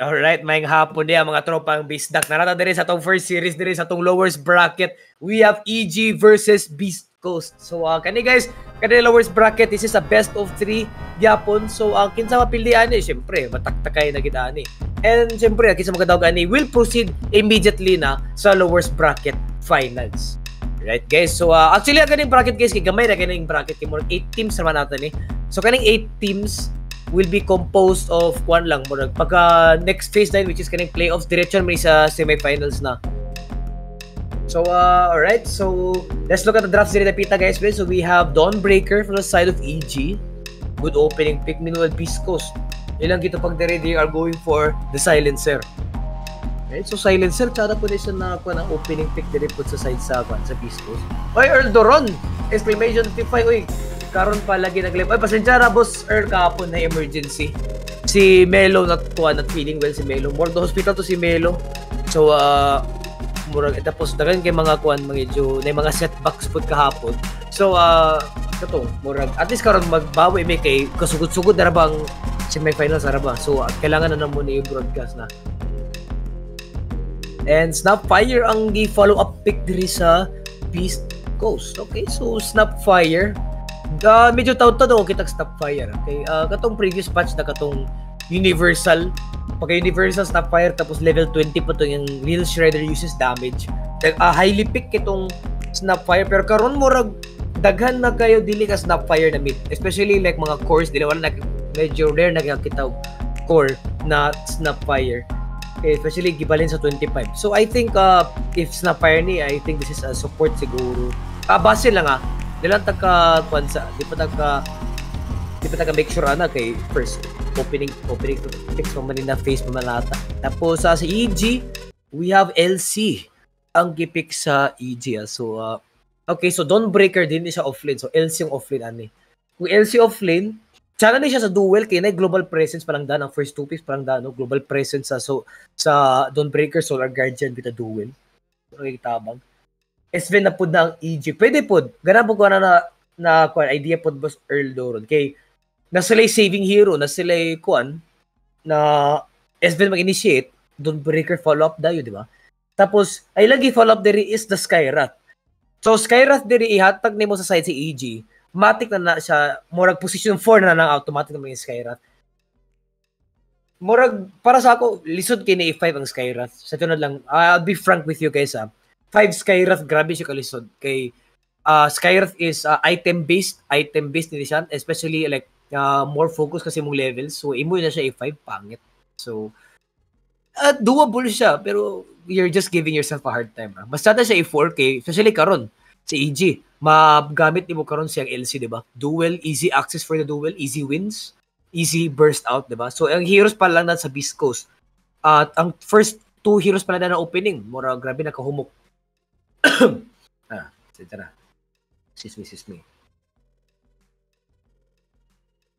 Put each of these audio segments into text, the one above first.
Alright, maing hapon din ang mga tropang Bisdak. Narata din sa tong first series din sa tong lowers bracket. We have EG versus Beast Coast. So, uh, kani guys, kani lowers bracket, this is a best of three yapon. So, ang uh, kinsa mapili ani, syempre, mataktakay na kita ani. And syempre, ang kinsa magadaw ani will proceed immediately na sa lowers bracket finals. Right guys, so uh, actually ang bracket guys, kay gamay na kaning bracket kay more 8 teams naman natin ni. Eh. So kaning 8 teams will be composed of kwan lang mo pagka next phase na which is kaning playoffs diretso may sa semifinals na So, uh, alright. So, let's look at the drafts dito pita guys. So, we have Dawnbreaker from the side of EG. Good opening pick. Meanwhile, Biscos. Ilang dito pag dire they are going for the Silencer. Right? So, Silencer, tsara po na siya ng opening pick dire po sa side sa, sa Biscos. Oy, Erdoron! Exclamation 55. Oy, karon pa lagi nag-live. Ay pasensya ra boss er kapon na emergency. Si Melo not kuha not feeling well si Melo. More the hospital to si Melo. So uh, murag eh, tapos daghan kay mga kuan mga jo may mga setbacks pud kahapon. So uh ah, kato murag at least karon magbawi may kay kasugod-sugod na bang semi-finals ara ba. So at kailangan na namo ni broadcast na. And Snapfire ang gi follow up pick diri sa Beast Coast. Okay, so Snapfire uh, medyo taon-taon ako kitag fire. Okay? Uh, katong previous patch na katong Universal. Pagka Universal fire, tapos level 20 pa to yung real Shredder uses damage. Uh, highly pick itong snap fire, pero karon mo rag daghan na kayo dili ka fire na mid. Especially like mga cores dili wala na medyo rare na kita core na Snapfire. Okay, especially gibalin sa 25. So I think uh, if fire ni, I think this is a support siguro. Ah, base lang ah Dilan lang tagka kwansa, di pa tagka di pa tagka make sure ana kay first opening opening text mo na face mo malata. Tapos sa uh, sa EG, we have LC ang gipik sa EG. Uh. Ah. So uh, okay, so breaker din siya offline. So LC yung offline ani. Kung LC offline, sana ni siya sa duel kay na global presence pa lang dan ang first two picks palang dan no? global presence sa so sa Dawnbreaker Solar Guardian bita duel. Okay, tabang. Sven na pud na ang EG. Pwede pud. Ganabo ko na na, na kuan, idea pud boss Earl Doron. Kay na sila saving hero, na sila kuan, na Sven mag-initiate, don't breaker follow-up dayo, di ba? Tapos, ay lagi follow-up diri is the Skyrath. So, Skyrath diri ihatag nimo sa side si EG. Matik na na siya, murag position 4 na na automatic na yung Skyrath. Murag, para sa ako, lisod kay na E5 ang Skyrath. Sa na lang, I'll be frank with you guys ah five Skywrath, grabe siya kalisod. Kay uh, ah, Skywrath is uh, item-based, item-based nito siya, especially like uh, more focus kasi mong levels. So, imo na siya A5, pangit. So, uh, doable siya, pero you're just giving yourself a hard time. Ha? Basta na siya A4, k especially karon sa si EG, magamit nimo karon siyang LC, di ba? Dual, easy access for the dual, easy wins, easy burst out, di ba? So, ang heroes pa lang na sa Beast Coast. At uh, ang first two heroes pa lang na opening, mura grabe nakahumok ah, etc. Excuse me, excuse me.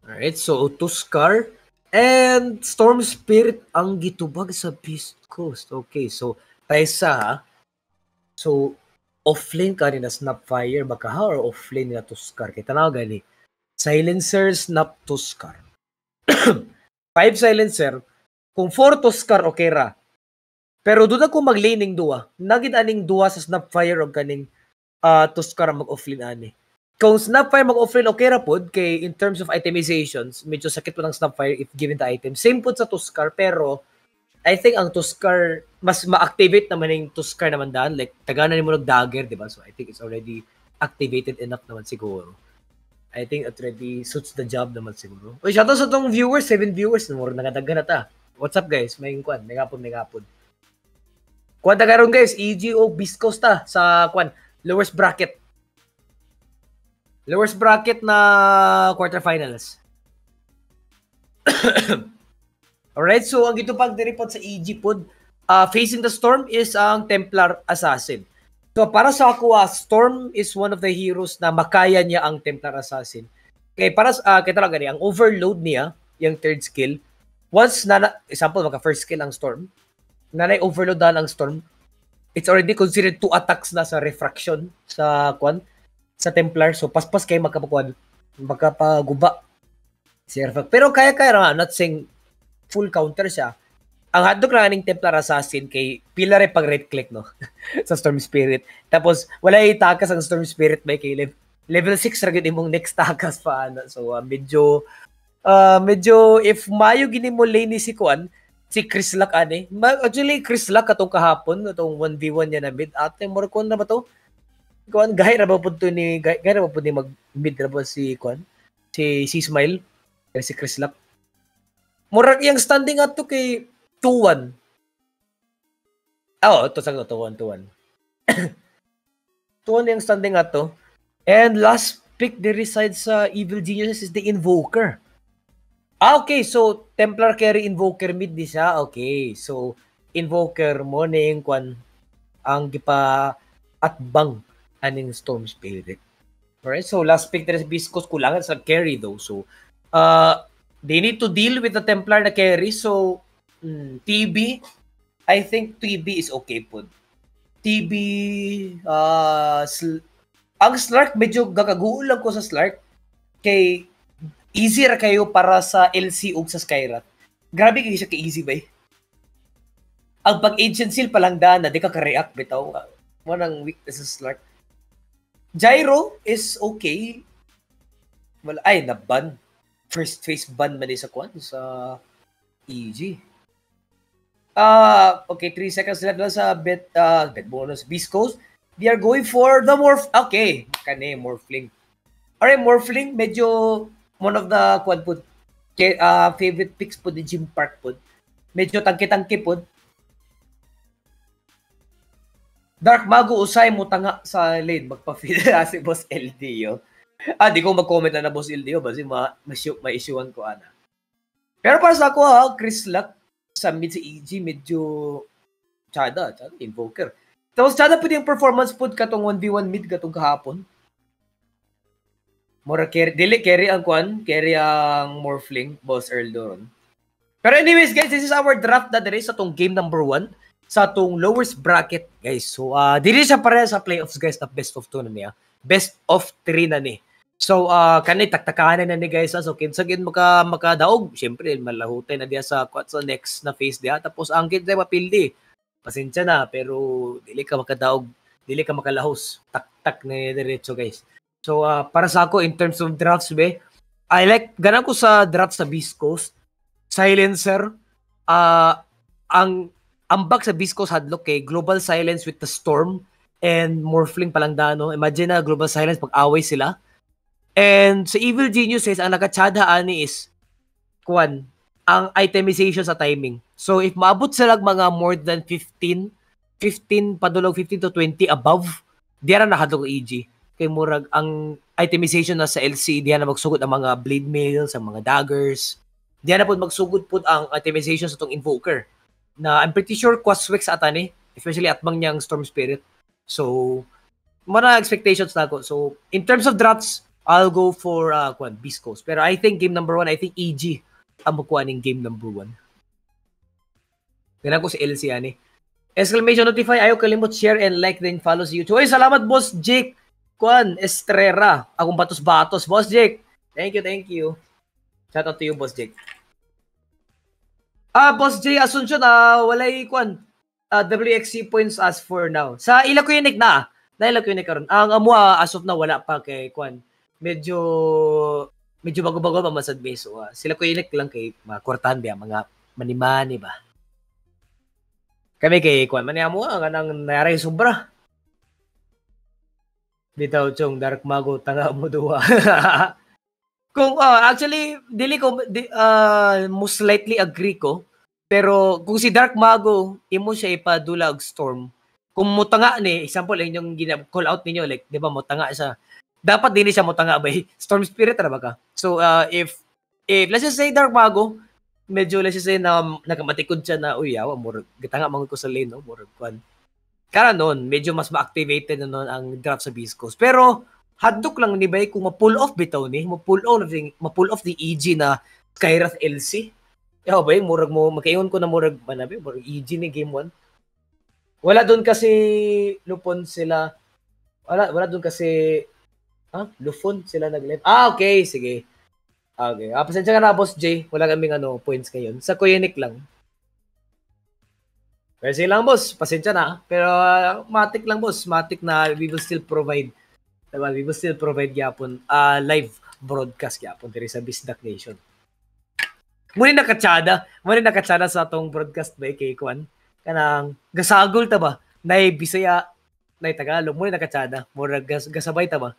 Alright, so Tuskar and Storm Spirit ang gitubag sa Beast Coast. Okay, so tayo ha? So, offlane ka na Snapfire bakaha or offlane nila Tuskar. Kita na gani. Silencer, Snap, Tuskar. Five silencer. Kung four Tuskar, okay ra. Pero doon ako mag-lay ning duwa. Nagid aning duwa sa Snapfire og kaning uh, ah, Tuskar mag-offline ani. Kung Snapfire mag-offline okay ra pod kay in terms of itemizations, medyo sakit po ng Snapfire if given the item. Same pod sa Tuskar pero I think ang Tuskar mas ma-activate naman yung Tuskar naman daan like ni mo nag dagger, di ba? So I think it's already activated enough naman siguro. I think it already suits the job naman siguro. Uy, shoutout sa tong viewers, seven viewers na more nagadaghan na ta. What's up guys? May kwan, may kapon, may kapon. Kuha na karon guys, EGO Biscosta sa kuan lowest bracket. Lowest bracket na quarterfinals. Alright, so ang gitupag diri e pod sa EG pod, uh, facing the storm is ang Templar Assassin. So para sa ako, uh, Storm is one of the heroes na makaya niya ang Templar Assassin. Okay, para sa uh, kay talaga niya, ang overload niya, yung third skill, once na, example magka first skill ang Storm, na na-overloadan storm, it's already considered two attacks na sa refraction sa kwan sa Templar. So paspas kay makapakuan makapaguba si Arfak. Pero kaya kaya ra, not saying full counter siya. Ang hadlok lang ng Templar Assassin kay pila re pag right click no sa Storm Spirit. Tapos wala itakas ang Storm Spirit by kay level, 6 ra imong next takas pa ana. So uh, medyo uh, medyo if mayo gini mo lane ni si Kuan, si Chris Lock ani. Actually, Chris Lock katong kahapon, katong 1v1 niya na mid. Ate, Morcon ano na ba to? Kuan, gahay ra ba po to ni, gahay, ra ba po ni mag-mid ra ba si Kuan? Si, si Smile? Kaya si Chris Lock. Murag yang standing ato kay 2-1. Ah, oh, ito sa 2-1, 2-1. 2-1 yung standing ato. And last pick the reside sa Evil Geniuses is the Invoker. Ah, okay. So, Templar carry Invoker mid di siya. Okay. So, Invoker mo na yung kwan ang gipa at bang aning Storm Spirit. Alright, so last pick na si Biscos kulangan sa carry though. So, uh, they need to deal with the Templar na carry. So, mm, TB, I think TB is okay po. TB, uh, sl- ang Slark, medyo gagagulang ko sa Slark. Kay, easy ra kayo para sa LC ug sa Skyrat. Grabe kayo siya ka-easy ba Ang pag-agent seal palang daan na di ka ka-react bitaw. Mo nang weakness sa Slark. Gyro is okay. Well, ay, na-ban. First phase ban man sa kwan sa EG. Ah, uh, okay, 3 seconds left na sa bit, uh, ah, bit bonus. Beast Coast, they are going for the morph. Okay, kani, morphling. Alright, morphling, medyo one of the kwan po, uh, favorite picks po ni Jim Park po. Medyo tangki-tangki po. Dark Mago usay mo tanga sa lane magpa-feed si Boss LDO. Ah, di ko mag-comment na na Boss LDO kasi ma ma-issuean ko ana. Pero para sa ako ha, ah, Chris Luck sa mid sa EG medyo tsada, tsada, invoker. Tapos chada po yung performance po katong 1v1 mid katong kahapon. Mura carry, dili carry ang kwan, carry ang Morphling, Boss Earl doon. Pero anyways guys, this is our draft na dere sa tong game number 1 sa tong lowest bracket guys. So uh, dili siya pareha sa playoffs guys na best of 2 na niya. Best of 3 na ni. So uh, kanay taktakanan na ni guys ah. so kinsa gid maka makadaog, syempre malahutay na diya sa kwat sa next na phase diya tapos ang gid mapildi. Pasensya na pero dili ka makadaog, dili ka makalahos. Tak-tak na diretso guys. So, uh, para sa ako, in terms of drafts, be, I like, ganang ko sa drafts sa Beast Coast, Silencer, uh, ang ang ambag sa Beast Coast hadlock kay eh, Global Silence with the Storm and Morphling Palangdano. Imagine na Global Silence pag-away sila. And sa Evil Genius says, ang nakachada ani is, kwan, ang itemization sa timing. So if maabot sila mga more than 15, 15 padulog 15 to 20 above, diyan na nakadlog EG kay murag ang itemization na sa LC diha na magsugod ang mga blade mails ang mga daggers diha na pud magsugod pud ang itemization sa tong invoker na I'm pretty sure Quaswex ata ni especially atbang niyang Storm Spirit so mga expectations na ko so in terms of drafts I'll go for uh kwan Beast Coast pero I think game number one I think EG ang makuha ning game number one Ganun ko si LC ani Exclamation notify, ayaw kalimot share and like then follow sa YouTube. Ay, salamat boss Jake Kwan Estrera. Akong batos-batos. Boss Jake, thank you, thank you. Shout out to you, Boss Jake. Ah, Boss J Asuncion, ah, walay kwan. Ah, WXC points as for now. Sa ila ko na, na ila ko karon. Ang amo ah, as of na wala pa kay kwan. Medyo medyo bago-bago pa masad base so, ah, sila ko lang kay mga kwartahan biya, mga manimani ba. Kami kay kwan man amo ah, nga kanang naray sobra. Bitaw chong dark mago tanga mo duwa. kung uh, actually dili ko di, uh, most slightly agree ko pero kung si dark mago imo siya ipadula og storm kung mutanga ni example yung gina call out niyo like di ba mo tanga sa dapat din siya mutanga bay storm spirit ra ba ka so uh, if if let's just say dark mago medyo let's just say na nakamatikod siya na uy awa murag gitanga mangod ko sa lane no murag kwan kaya noon, medyo mas ma activate na noon ang draft sa Biscos. Pero, hadlok lang ni Bay eh, kung ma-pull off bitaw ni, ma-pull off, ma-pull off ni EG na Skyrath LC. Yaw Bay, eh, murag mo, magkaingon ko na murag, manabi, eh, murag EG ni Game 1. Wala doon kasi lupon sila, wala, wala doon kasi, ha? Huh? Lufon sila nag-left. Ah, okay, sige. Ah, okay. Ah, pasensya ka na, Boss J. Wala kaming ano, points ngayon. Sa Koyenik lang sige lang, boss. Pasensya na. Pero uh, matik lang, boss. Matik na we will still provide diba? we will still provide gyapon uh, live broadcast gyapon diri sa Bisdak Nation. Muli nakatsada. Muli nakatsada sa atong broadcast by kay Kwan. Kanang gasagol ta ba? Nay Bisaya, nay Tagalog. Muli nakatsada. Mura gas, gasabay ta ba?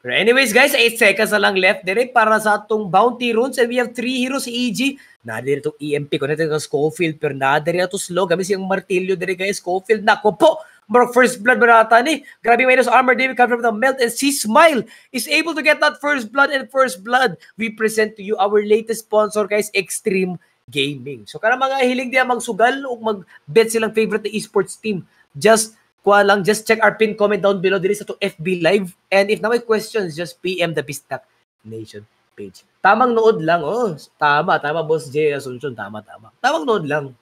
Pero anyways guys, 8 seconds na lang left dire para sa atong bounty rounds and eh, we have 3 heroes si e EG. Na itong EMP ko na ito Schofield pero na dire ito slow. Gamit siyang martilyo dire guys. Schofield na ko po. Mark first blood barata ni. Grabe minus armor David comes from the melt and she smile is able to get that first blood and first blood. We present to you our latest sponsor guys, Extreme Gaming. So kana mga hiling diya magsugal o mag-bet silang favorite na esports team. Just kwa lang, just check our pin comment down below dito sa to FB Live. And if na may questions, just PM the Bistak Nation page. Tamang nood lang, oh. Tama, tama, Boss J. Asuncion. Tama, tama. Tamang nood lang.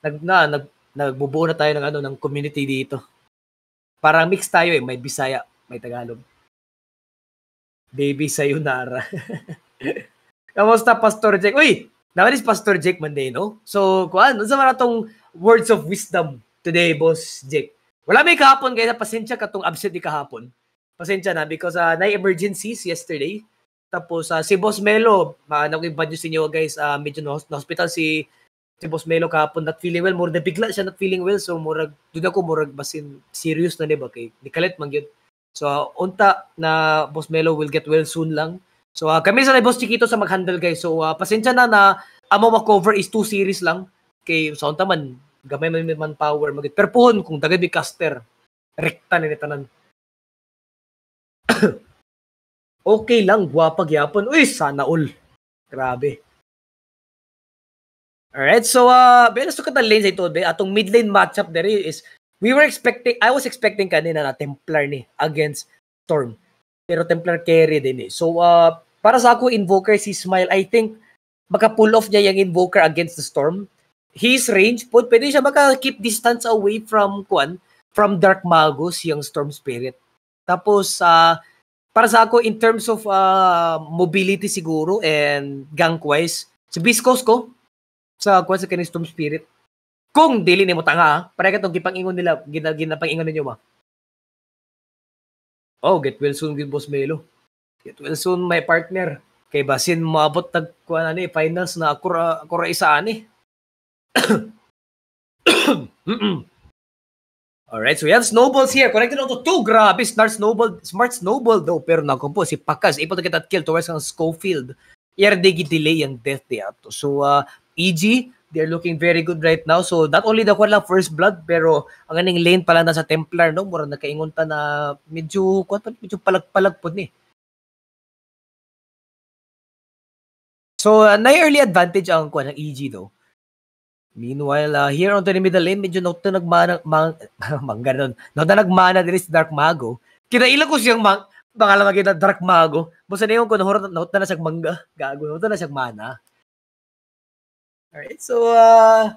Nag, na, nag, nagbubuo na tayo ng ano ng community dito. Parang mix tayo eh, may Bisaya, may Tagalog. Baby sayonara. Kamusta Pastor Jake? Uy, naman is Pastor Jake Mandeno. So, kuan, unsa sa maratong words of wisdom today, Boss Jake. Wala may kahapon, kaya pasensya ka tong absent ni kahapon. Pasensya na because uh, na-emergencies yesterday. Tapos uh, si Boss Melo, uh, ah, nakikipan nyo sinyo guys, uh, medyo na, hospital si si Boss Melo kahapon not feeling well. More na bigla siya not feeling well. So murag, doon ako murag basin serious na diba kay nikalit man yun. So uh, unta na Boss Melo will get well soon lang. So uh, kami sa Boss Chiquito sa mag-handle guys. So uh, pasensya na na amo ma-cover is two series lang. Kay sa so, unta man gamay man may manpower magit pero puhon kung dagay ni caster rekta ni tanan okay lang gwapa gyapon uy sana all grabe Alright, so uh, belas ko kada lane sa ito, be. Atong mid lane matchup dere is we were expecting, I was expecting kanina na Templar ni against Storm. Pero Templar carry din eh. So uh, para sa ako, Invoker si Smile, I think baka pull off niya yung Invoker against the Storm his range po, pwede siya maka-keep distance away from Kwan, from Dark Magus, yung Storm Spirit. Tapos, uh, para sa ako, in terms of uh, mobility siguro and gank-wise, sa Biscos ko, sa Kwan, sa kanin Storm Spirit, kung dili ni mo tanga, ah, pare ka tong ingon nila, gina, ingon ninyo ma. Oh, get well soon, good boss Melo. Get well soon, my partner. Kay Basin, mabot tag, kuha na ni, finals na, akura, akura isa ani. Alright, so we have snowballs here. Connected onto two. Grabe, smart snowball. Smart snowball daw. Pero nagkumpo si Pakas. Able to get that kill towards ang Schofield. Iardigi delay ang death day ato. So, uh, EG, they're looking very good right now. So, not only the lang first blood, pero ang aning lane pala na sa Templar, no? Mura nagkaingon ta na medyo, kuwan pa, medyo palag-palag po ni. So, uh, na early advantage ang kuwan ng EG though. Meanwhile, uh, here on the middle lane, medyo nauto nagmana, mang, mang ganun, nauto nagmana din si Dark Mago. Kinailan ko siyang mang, bangala magiging Dark Mago. Basta na yung kunahor, nauto na siyang manga. Gago, nauto na siyang mana. Alright, so, uh,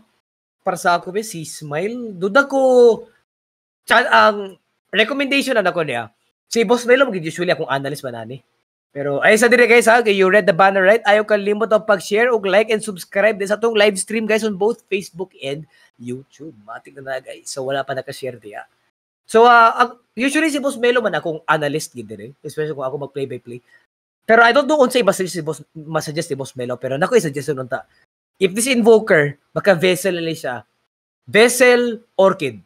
para sa ako, si Smile, duda ko, ang um, recommendation na ako niya, si Boss Melo, mag-usually akong analyst ba nani? Pero ay sa dire guys ha, okay, you read the banner right? Ayaw kalimot ang pag-share ug like and subscribe din sa atong live stream guys on both Facebook and YouTube. Matik na na guys. So wala pa naka-share diya. So uh, usually si Boss Melo man akong analyst gid dire, eh. especially kung ako mag play by play. Pero I don't know unsa i-suggest si Boss masuggest si Boss Melo pero nako i-suggest nun ta. If this invoker maka vessel ali siya. Vessel orchid.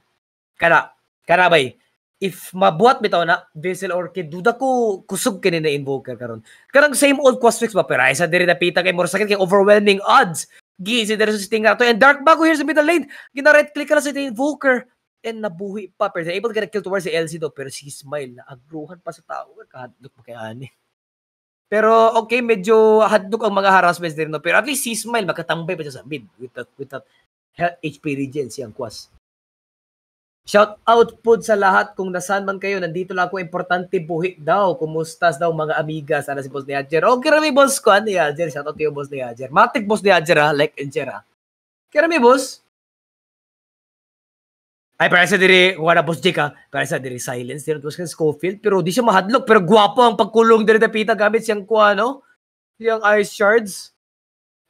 Kara. kana bay if mabuhat bitaw na Basil Orchid duda ko kusog kini na invoker karon karang same old quest fix ba pero isa diri pita kay more sakit kay overwhelming odds giisi diri sa sitting to and dark bago here sa middle lane gina right click na sa invoker and nabuhi pa pero able to get a kill towards si LC do pero si Smile na agruhan pa sa tao kahadlok pa kay ani pero okay, medyo hadlok ang mga harassments din no. Pero at least si Smile makatambay pa sa mid with that, with that HP regen siyang Angkwas. Shout out po sa lahat kung nasaan man kayo. Nandito lang ako. Importante buhi daw. Kumustas daw mga amiga. Sana si Boss ni Adjer. Oh, kirami boss ko. Ano ni Adjer? Shout out to you, Boss ni Adjer. Matik Boss ni Adjer ha. Like and share ha. Kirami boss. Ay, para sa diri, wala boss Jake ha. Para sa diri, silence diri. Boss ka Schofield. Pero di siya mahadlok. Pero guwapo ang pagkulong diri tapita gamit siyang kuha, no? Siyang ice shards.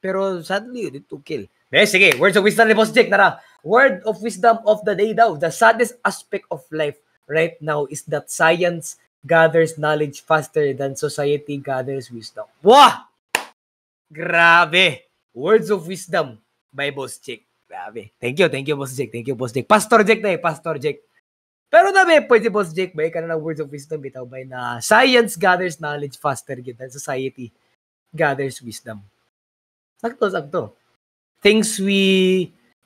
Pero sadly, to kill. Eh, sige. Words of wisdom ni Boss Jake. Nara word of wisdom of the day daw. The saddest aspect of life right now is that science gathers knowledge faster than society gathers wisdom. Wah! Grabe! Words of wisdom by Boss Jake. Grabe. Thank you, thank you, Boss Jake. Thank you, Boss Jake. Pastor Jake na eh, Pastor Jake. Pero nabe, eh, pwede Boss Jake ba? Ika na ng words of wisdom bitaw ba eh, na science gathers knowledge faster than society gathers wisdom. Sakto, sakto. Things we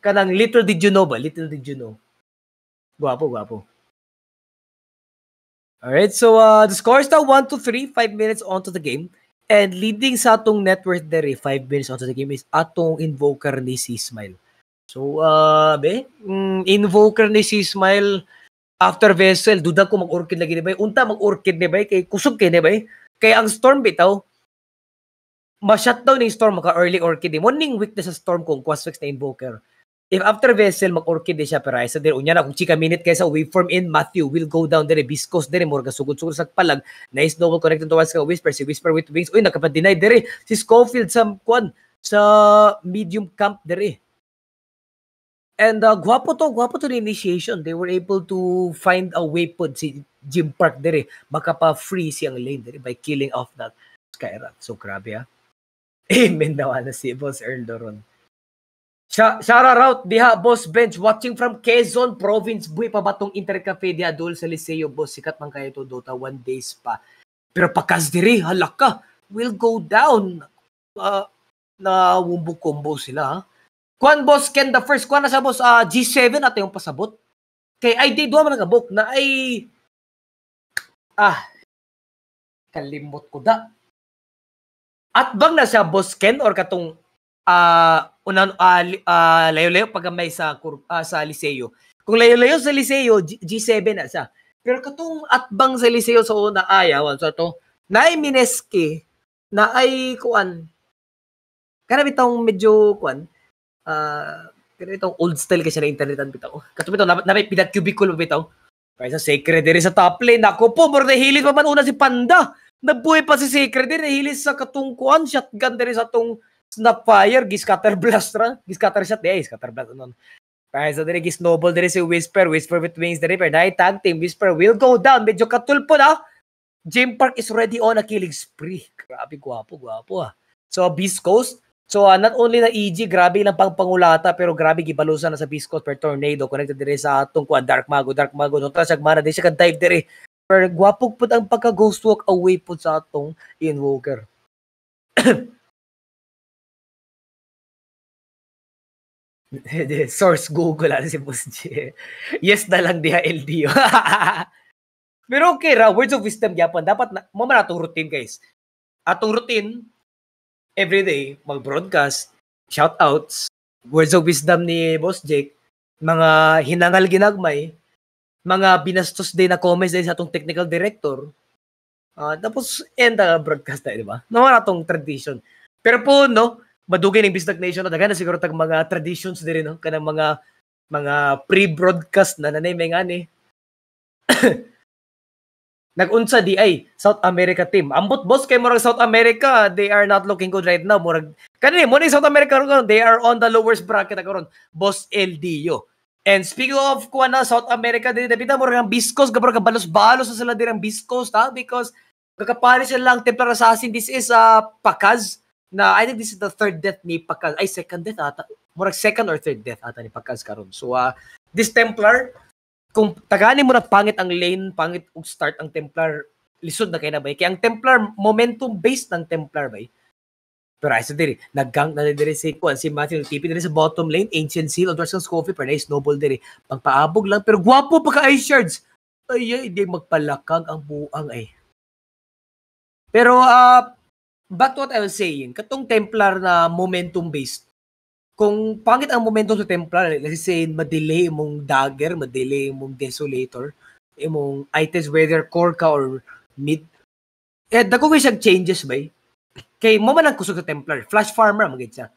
kanang little did you know ba? Little did you know. Guapo, guapo. Alright, so uh, the score is now 1 to 3, 5 minutes onto the game. And leading sa atong net worth dere, 5 minutes onto the game is atong invoker ni si Smile. So, uh, be, mm, invoker ni si Smile after vessel, duda ko mag-orchid lagi ni bay. Unta mag-orchid ni bay, kay kusog kay ni bay. Kaya ang storm bitaw, ma-shutdown ni storm maka early orchid. Morning week na sa storm kung quasfix na invoker If after vessel, mag-orchid siya, pero paraysa din. Unya na, kung chika minute kaysa waveform in Matthew will go down dire, viscous dire, morga sugod-sugod sa palag. Nice double connected towards ka, whisper, si whisper with wings. Uy, nakapadinay dire. Eh. Si Schofield sa, kwan, sa medium camp dire. Eh. And uh, guwapo to, guwapo to the initiation. They were able to find a way pod si Jim Park dire. Eh. Baka pa free siyang lane dire by killing off that Skyrat. So grabe ha. Ah. Amen daw na si Boss Earl Doron. Shara Rout, diha, boss bench, watching from Quezon province. Buhay pa ba tong internet cafe diha doon sa Liceo, boss? Sikat man kayo to, Dota, one days pa. Pero pakas diri, halaka Will go down. Uh, na wumbo combo sila, ha? Kwan, boss, Ken, the first, kwan na sa boss, uh, G7 at yung pasabot. Kay ay day duwa man book na ay ah kalimot ko da. At bang na siya boss Ken or katong uh, una, uh, uh, layo-layo pag may sa, uh, sa Liceo. Kung layo-layo sa Liceo, G- G7 na sa. Pero katong atbang sa Liceo sa so, una ayaw, so to, na ay Mineski, na ay kuan, kana bitong medyo kuan, uh, kana bitong old style kasi na internetan bitaw. Kato bitaw, na, na may pinat cubicle bitaw. Kaya sa secretary sa top lane, ako po, mura hilis pa man una si Panda. Nabuhay pa si secretary, hilis sa katungkuan, shotgun din sa tong Snapfire, gi-scatter blast ra, gi-scatter shot, eh, scatter blast anon. Ano. Kaya sa dire, gi dire si Whisper, Whisper with Wings dire, pero dahil tag team, Whisper will go down, medyo katulpo na. Jim Park is ready on a killing spree. Grabe, guwapo, guwapo ah. So, Beast Coast, So, uh, not only na EG, grabe lang pang pangulata, pero grabe gibalusa na sa Beast per tornado. Connected dire sa atong kuan, Dark Mago, Dark Mago. Nung tasag mana, di siya ka-dive dire. Pero gwapog po ang pagka-ghost walk away po sa atong Invoker. Source Google ano si Boss J. Yes na lang diha LDO. Pero okay ra, words of wisdom gyapon dapat na, mo man atong routine guys. Atong routine every day mag-broadcast, shout outs, words of wisdom ni Boss Jake, mga hinangal ginagmay, mga binastos din na comments din sa atong technical director. Uh, tapos end the broadcast tayo, di ba? Naman atong tradition. Pero po, no, madugay ng bisdag nation na dagana siguro tag mga traditions diri no kanang mga mga pre-broadcast na nanay may ngani. Nagunsa di ay South America team. Ambot boss kay murag South America, they are not looking good right now. Murag kanini mo ni South America ron they are on the lowest bracket karon. Boss LDO. And speaking of kuha na South America diri dapita mo ang biskos, gabro kabalos balos sa sila diri ang biskos, ta because kakapanis sila lang Templar Assassin this is a uh, Pakaz na I think this is the third death ni Pagkas. Ay, second death ata. Murag second or third death ata ni Pagkas karon. So, uh, this Templar, kung tagani mo na pangit ang lane, pangit ug start ang Templar, lisod na kay na bay. Kaya ang Templar, momentum-based ng Templar bay. Pero ay sa diri, naggang na diri si Kuan, si Matthew Tipi diri sa bottom lane, Ancient Seal, Odor Sans Coffee, pero nice noble diri. Pagpaabog lang, pero gwapo pa ka Ice Shards. Ay, ay, hindi magpalakag ang buang ay. Pero, ah, uh, But what I was saying, katong Templar na momentum-based, kung pangit ang momentum sa Templar, let's say, madelay mong dagger, madelay mong desolator, imong items whether core ka or mid. Eh, dako ko siyang changes ba Kay mo man ang kusog sa Templar, Flash Farmer, magit siya.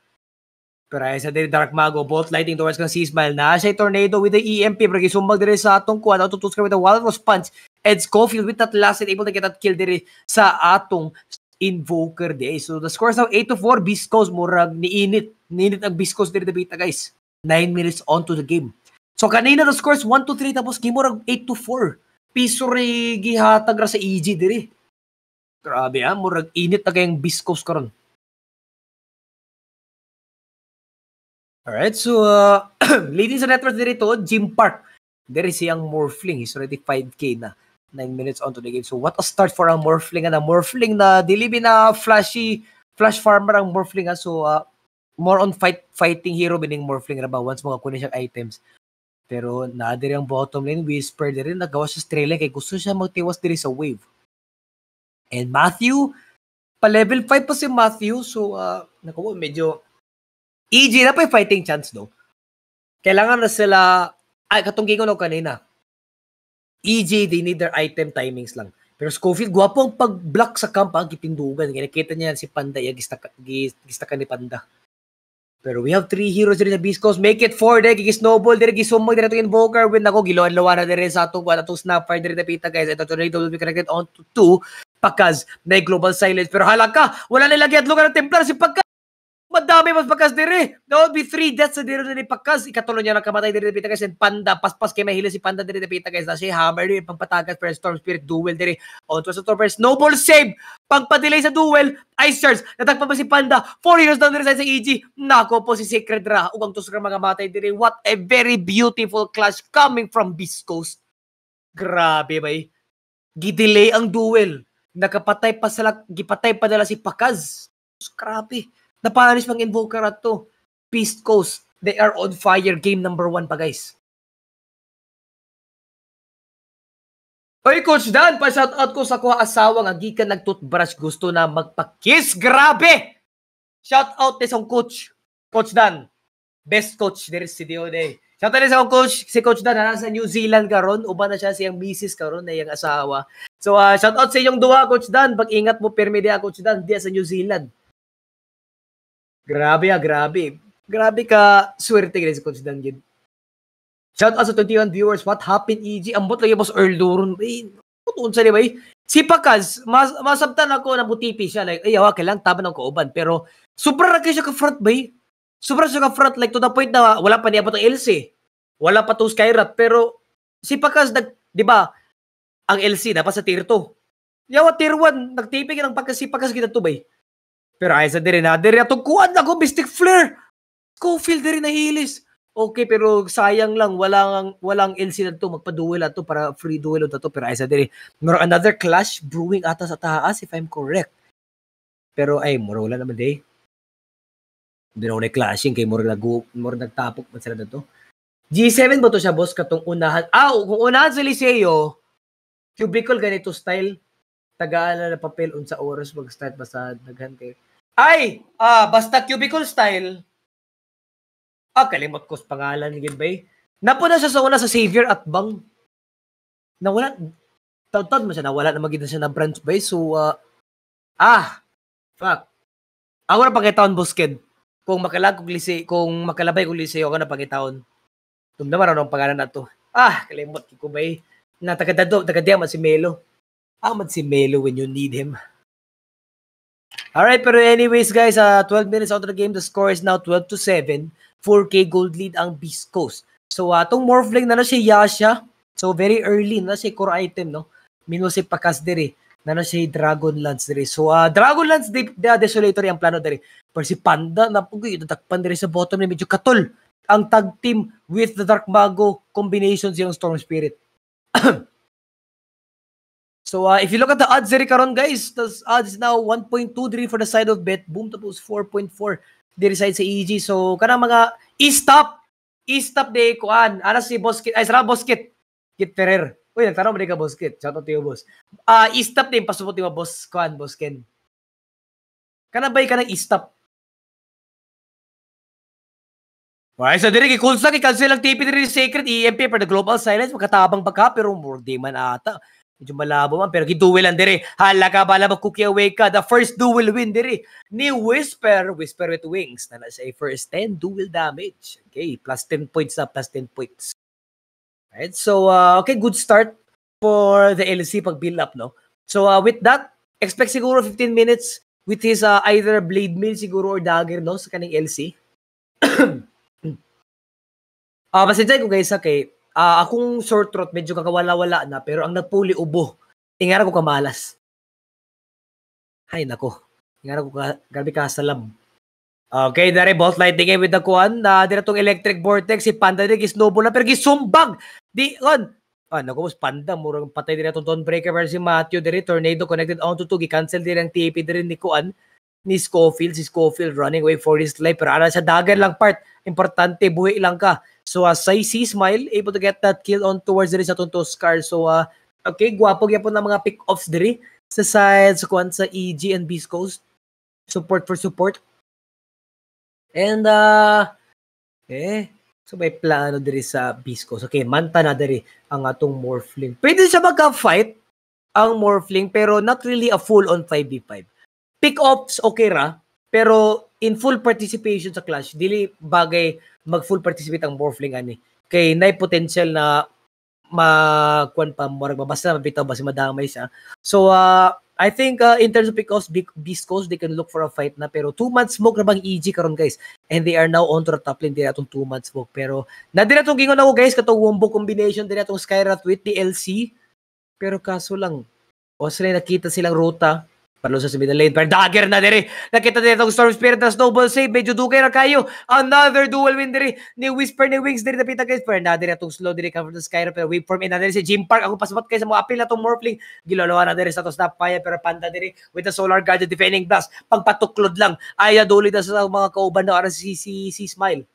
Pero ay sa diri Dark Mago, both lighting towards kang Seasmile na siya tornado with the EMP, pero gisumbag diri sa atong kuha, natutus ka with the Wild Walrus Punch, Ed Schofield with that last and able to get that kill diri sa atong invoker di So the score is now 8 to 4 Biscos murag niinit. Niinit ang Biscos dire debita guys. 9 minutes on to the game. So kanina the score is 1 to 3 tapos gimurag 8 to 4. Piso ri gihatag ra sa EG dire. Grabe ah, murag init na kayang Biscos karon. Alright, so uh, leading sa network diri to, Jim Park. Diri siyang Morfling is already 5k na. 9 minutes onto the game. So what a start for ang Morphling. a ano? Morphling na dilibi na flashy flash farmer ang Morphling. So uh, more on fight fighting hero bining Morphling ra ano ba once mga kunin siyang items. Pero naadir ang bottom lane, Whisper diri nagawa siya stray kay gusto siya magtiwas diri sa wave. And Matthew, pa level 5 pa si Matthew. So uh, naku, medyo EG na pa yung fighting chance no. Kailangan na sila ay katunggi ko no kanina EJ, they need their item timings lang. Pero Schofield, gwapo ang pag-block sa camp, ang ah, kipindugan. Nakita niya si Panda, ya, gista, gista, gista ka ni Panda. Pero we have three heroes diri na Biscos. Make it four, dere gigi snowball, dere gisumog, dere itong invoker. Win ako, giloan lawa na dere sa atong, atong snapfire dere na pita, guys. Ito tornado will be connected on to two pakas, may global silence. Pero halaka, wala nilagyan lugar ng templar si Pagka. Madami mas pagkas dire. Eh. There would be three deaths dire dire pagkas. Ikatulo niya lang kamatay dire dire guys. and Panda. Paspas kay mahila si Panda dire dire guys. na si Hammer dire pangpatagas per Storm Spirit Duel dire. Eh. On to sa to Snowball Save. Pagpadelay sa duel, Ice Shards. Natagpa pa si Panda. Four years down dire sa EG. E Nako po si secret Ra. Ugang to sa magamatay dire. What a very beautiful clash coming from Biscos. Grabe ba eh. Gidelay ang duel. Nakapatay pa sila, gipatay pa nila si Pakaz. Grabe. Napanish ng Invoker at to. Beast Coast, they are on fire. Game number one pa, guys. Hoy, Coach Dan, pa-shout out ko sa ko asawa nga gikan nagtutbrush gusto na magpa-kiss. Grabe! Shout out ni song coach. Coach Dan, best coach there si Dio day Shout out sa coach, si Coach Dan, na nasa New Zealand karon, uba na siya siyang misis karon na iyang asawa. So, uh, ah, shout out sa inyong duha, Coach Dan. Pag-ingat mo, pirmi dia, Coach Dan, dia sa New Zealand. Grabe ah, grabe. Grabe ka swerte si Coach Dan Gid. Shout out sa 21 viewers. What happened, EG? Ambot lagi boss Earl Duron. Eh, tuon sa ba? Si Pakas, mas, masabtan ako na butipi siya. Like, ay, awa, kailang taban ng kooban. Pero, super na siya ka-front bay. Super siya ka-front. Like, to the point na wala pa niyabot ang LC. Wala pa to Skyrat. Pero, si Pakas, nag, di ba, ang LC, na pa sa tier 2. Yawa, tier 1, nagtipig ng pagkasi Pakaz kita to ba? Pero ay sa diri na, diri atong kuan ako Mystic Flare. Cofield diri na hilis. Okay, pero sayang lang walang walang LC na to magpa-duel ato para free duel na to pero ay sa diri. Moro another clash brewing ata sa taas if I'm correct. Pero ay moro wala naman day. Hindi na clashing kay moro nag moro nagtapok man sila to. G7 ba to siya boss katong unahan? Ah, kung unahan sa Liceo, cubicle ganito style tagaan na papel unsa oras mag-start basta daghan kay ay, ah, basta cubicle style. Ah, kalimot ko sa pangalan ni Gilbay. Napuna siya sa una sa Savior at Bang. Nawala, taon-taon mo siya, nawala na magiging siya na branch bay. So, uh, ah, fuck. Ako na pagkitaon, Buskin. Kung makalag, kung, lisi, kung makalabay, kung lisi, ako na pagkitaon. Tumdaman ano ang pangalan na to. Ah, kalimot ko ba eh. Na tagadado, tagadiyaman si Melo. Amad ah, si Melo when you need him. Alright, pero anyways guys, uh, ah, 12 minutes out of the game, the score is now 12 to 7. 4K gold lead ang Beast Coast. So, uh, tong Morphling na na si Yasha. So, very early na si core item, no? Mino si Pakas dire. Na na si Dragon Dragonlance dire. So, uh, ah, Dragon de, de, uh, Desolator yung plano dire. Pero si Panda, napugoy, tatakpan dire sa bottom ni medyo katol. Ang tag team with the Dark Mago combinations yung Storm Spirit. So uh, if you look at the odds there karon guys, the odds now 1.23 for the side of bet. Boom tapos 4.4 diri side sa EG. So kana mga e stop e stop day kuan. Ara si Bosket, ay sira Bosket. Kit Ferrer. Uy, nagtanong mo ka, boss Kit. Shout out to you, boss. Ah, uh, i-stop din. Pasupot mo, boss kuan, boss Ken. Kana ba ka nang stop Alright, so direk, i-cool sa, i-cancel ang TP ni Sacred, EMP for the global silence, magkatabang pagka, pero more di man ata. Medyo malabo man, pero giduelan dire. Eh. Hala ka bala magkukya away ka. The first duel win dire eh. ni Whisper, Whisper with Wings, na nasa first 10 duel damage. Okay, plus 10 points na, plus 10 points. Right, so uh, okay, good start for the LC pag build up, no? So uh, with that, expect siguro 15 minutes with his uh, either blade mill siguro or dagger, no? Sa kaning LC. uh, ah, pasensya ko guys, okay. Uh, akong sore throat, medyo kakawala-wala na, pero ang nagpuli ubo. Ingara ko kamalas. Hay nako. Ingara ko ka, grabe ka salam. Okay, dare bolt lightning game with the kuan. Na uh, dire tong electric vortex si Panda dire gisnobol na pero gisumbag. Di kon. Ah, nako mas Panda murang patay dire tong Don Breaker versus si Matthew dire tornado connected on to two gi-cancel dire ang TP dire ni kuan ni Schofield, si Schofield running away for his life. Pero ara sa dagger lang part, importante, buhay lang ka. So uh, say si Smile, able to get that kill on towards diri sa Tonto Scar. So uh, okay, gwapo gyapon na mga pick-offs diri sa side, ano, sa kuan e sa EG and Beast Coast. Support for support. And uh, eh, So may plano diri sa Biscos. Okay, manta na diri ang atong Morphling. Pwede siya magka-fight ang Morphling pero not really a full on 5v5 pick-offs okay ra, pero in full participation sa clash, dili bagay mag full participate ang Morphling ani. Kay nay potential na magkuan pa mo rag basta mabitaw ba si madamay ah. siya. So uh, I think uh, in terms of pick-offs, Biscos, they can look for a fight na. Pero two months mo na bang EG karon guys. And they are now on to the top lane din atong two months smoke. Pero na din atong gingon ako guys, katong wombo combination din atong Skyrat with lc Pero kaso lang, o sila nakita silang ruta Palusa sa middle lane. Pero dagger na diri. Nakita din itong Storm Spirit na snowball save. Medyo dukay na kayo. Another dual win diri. Ni Whisper ni Wings diri napita guys. Pero na diri itong slow diri cover the Skyrim. Pero waveform in na diri si Jim Park. Ako pasabot kayo sa mga apil na itong Morphling. Gilolowa na diri sa to snap fire. Pero panda diri with the Solar Guard defending blast. Pagpatuklod lang. Aya duli na sa mga kauban na oras si, si, si Smile.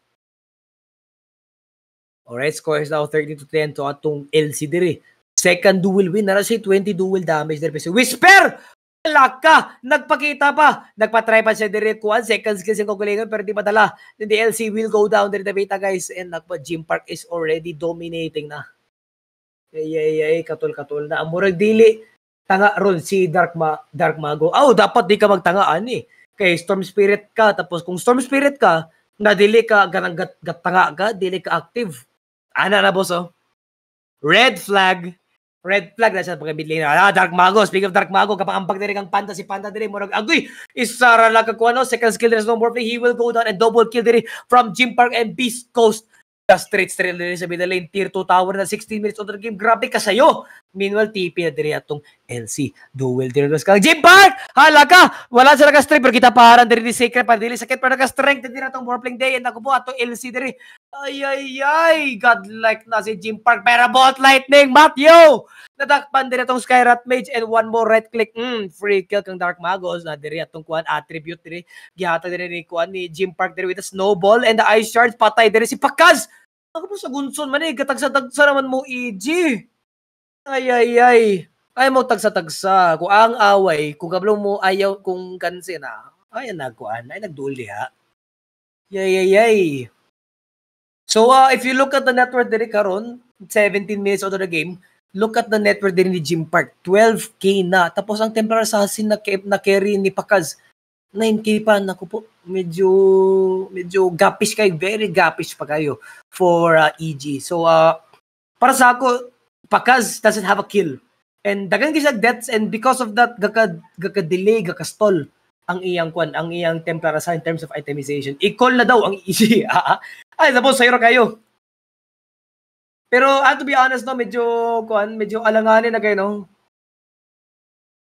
Alright, score is now 30 to 10 to atong LC diri. Second duel win na si 20 duel damage there. Whisper! Lock ka! Nagpakita pa! Nagpa-try pa siya direct. One seconds kasi kukulingan pero di madala. Then the LC will go down there the beta guys. And nagpa Jim Park is already dominating na. Ay, ay, ay. Katol-katol na. Amurag dili. Tanga ron si Dark, Ma Dark Mago. Oh, dapat di ka magtangaan eh. Kay Storm Spirit ka. Tapos kung Storm Spirit ka, na dili ka ganang gat, gat, tanga ka, dili ka active. Ana na boss oh. Red flag Red flag na siya pag midlane. Ah, Dark Mago. Speaking of Dark Mago, kapag na rin ang Panta si Panta dire. Murag, agoy! Isara lang kakuha ano? Second skill there is no more play. He will go down and double kill dire from Jim Park and Beast Coast. The straight straight dire sa middle lane. Tier 2 tower na 16 minutes on the game. Grabe ka sa'yo! Meanwhile, TP na dire atong LC. Duel dire na sa Jim Park! Hala ka! Wala siya naka-strip. Pero kita paharan dire ni Sacred. Para dire sakit. Pero naka-strength dire atong Warpling Day. And ako po, atong LC dire. Ay, ay, ay! God like na si Jim Park. Pero Bolt Lightning, Matthew! Natakpan din itong Skyrat Mage and one more right click. Mm, free kill kang Dark Magos. Na diri atong kuhan attribute diri. Gihata diri ni kuhan ni Jim Park diri with a snowball and the ice charge. Patay diri si Pakaz! Ako po sa gunson man eh. Gatagsa-tagsa naman mo, EG. Ay, ay, ay. Ay mo tagsa-tagsa. Kung ang away, kung kablo mo ayaw kung kansin na. Ah. Ay, nagkuhan. Ay, nagduli ha. Yay, yay, yay. So uh, if you look at the network diri karon, 17 minutes out of the game, look at the network din ni Jim Park, 12K na. Tapos ang temporary assassin na, na carry ni Pakaz, 9K pa. Naku po, medyo, medyo gapish kayo. Very gapish pa kayo for uh, EG. So, uh, para sa ako, Pakaz doesn't have a kill. And dagan kasi deaths and because of that, gaka, gaka delay, gaka stall ang iyang kwan, ang iyang temporary in terms of itemization. I-call na daw ang EG. Ah, ah ay, tapos sayro kayo. Pero, ah, to be honest, no, medyo, kuan, medyo alanganin na kayo, no?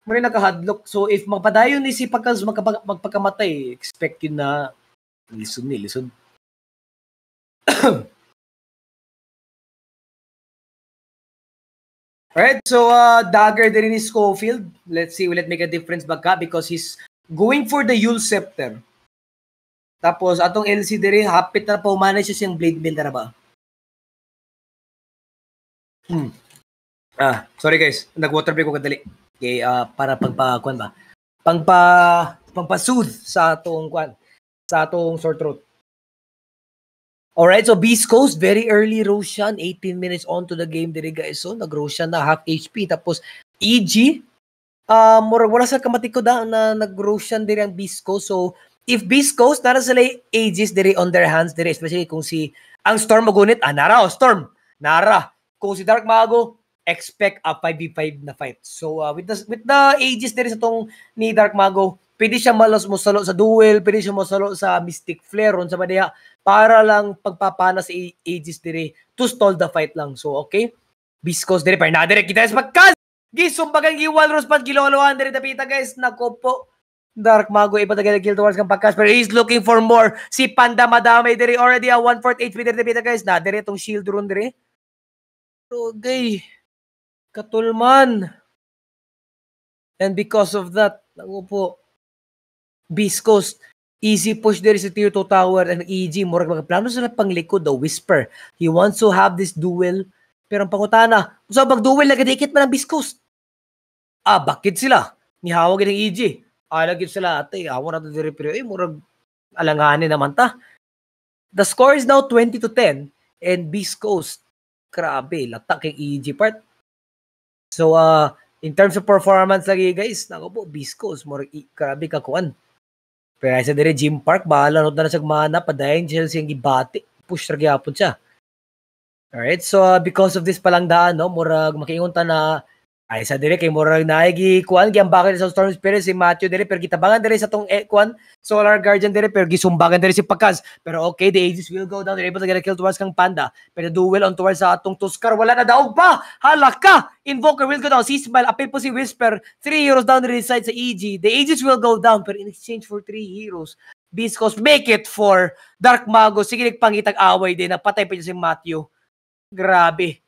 Muna nakahadlock. So, if mapadayo ni si Pagkas magpag- magpagkamatay, expect yun na listen ni lison. Alright, so uh, dagger din ni Schofield. Let's see, will it make a difference baka? Because he's going for the Yule Scepter. Tapos, atong LC diri, hapit na po manage siya siyang blade bend ano ba? Hmm. Ah, sorry guys. Nag-water break ko kadali. Okay, uh, para pagpakuan ba? Pangpa pampasood sa atong kuan, sa atong sore throat. All right, so Beast Coast, very early Roshan, 18 minutes on to the game diri guys. So, nag-Roshan na half HP. Tapos, EG, uh, ah, more, wala sa kamatik ko da na nag-Roshan diri ang Beast Coast. So, if Beast Coast, nara sila ages diri on their hands diri, especially kung si, ang Storm magunit, ah, nara, oh, Storm, nara. Kung si Dark Mago, expect a 5v5 na fight. So, uh, with, the, with the ages diri sa tong ni Dark Mago, pwede siya malos musalo sa duel, pwede siya musalo sa Mystic Flare, ron sa madaya, para lang pagpapana sa ages diri to stall the fight lang. So, okay? Beast Coast diri, para na diri, kita sa magkas! Guys, sumbagang giwal rose pat giloloan diri dapita guys. Nako po. Dark Mago, iba talaga Guild Wars kang pagkas, pero he's looking for more. Si Panda Madame, diri already a 1-4 HP diri na guys. Na, diri itong shield run diri. gay Katulman. And because of that, ako po, Beast Coast, easy push there sa tier 2 tower and EG, murag mga plano sila panglikod, the Whisper. He wants to have this duel, pero ang pangutana, so pag duel, nagadikit man ang Beast Coast. Ah, bakit sila? Nihawag ng EG. Ala gid sila ate, eh. amo na to diri pero eh murag alanganin naman ta. The score is now 20 to 10 and Beast Coast grabe latak kay EG part. So uh in terms of performance lagi guys, nako po Beast Coast murag grabe ka kuan. Pero sa dire Jim Park bahala no na sa mana padayon siya siyang gibati. Push ra gyapon siya. Alright, so uh, because of this palangdaan, no, murag makiingunta na ay sa dire kay murag naay gi kuan gi ambakan sa Storm Spirit si Matthew dire pero gitabangan dire sa tong ekwan eh, Solar Guardian dire pero gisumbagan dire si Pagkas. Pero okay, the ages will go down. They're able to get a kill towards kang Panda. Pero duel on towards sa atong Tuskar. Wala na daog pa! Halaka! Invoker will go down. Si smile apil po si Whisper. 3 heroes down the side sa EG. The ages will go down pero in exchange for 3 heroes. Biscos make it for Dark Mago. Sige, nagpangitag away din. Napatay pa niya si Matthew. Grabe.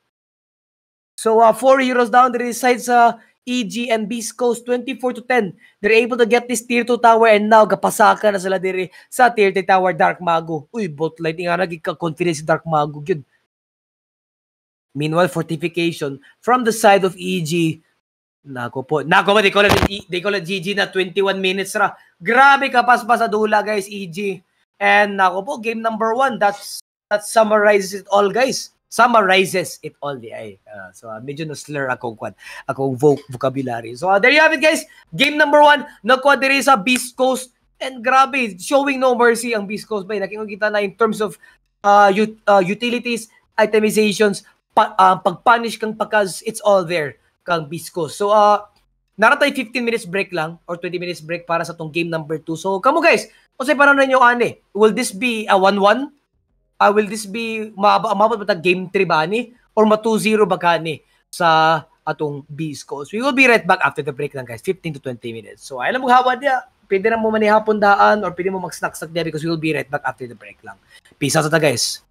So uh, four heroes down, they decide sa EG and Beast Coast 24 to 10. They're able to get this tier 2 tower and now gapasaka na sila diri sa tier 3 tower Dark Mago. Uy, bot lane nga naging confidence si Dark Mago gyud. Meanwhile, fortification from the side of EG. Nako po. Nako ba, they call it, they call it GG na 21 minutes ra. Grabe ka paspas sa dula, guys, EG. And nako po, game number one. That's, that summarizes it all, guys summarizes it all the ay. Uh, so uh, medyo na slur ako kwan, ako vo- vocabulary. So uh, there you have it guys. Game number one, nakuha diri sa Beast Coast and grabe, showing no mercy ang Beast Coast Bay. kita na in terms of uh, ut- uh, utilities, itemizations, pa- uh, pag kang pakas, it's all there kang Beast Coast. So uh, naratay 15 minutes break lang or 20 minutes break para sa tong game number 2. So kamo guys, kung sa parang ninyo ane, will this be a 1-1 uh, will this be maaba maabot ba game 3 ba ni or ma 2-0 ba ni sa atong Biscos. We will be right back after the break lang guys, 15 to 20 minutes. So alam mo hawad niya, pwede na mo manihapon daan or pwede mo mag-snack-snack niya because we will be right back after the break lang. Peace out sa guys.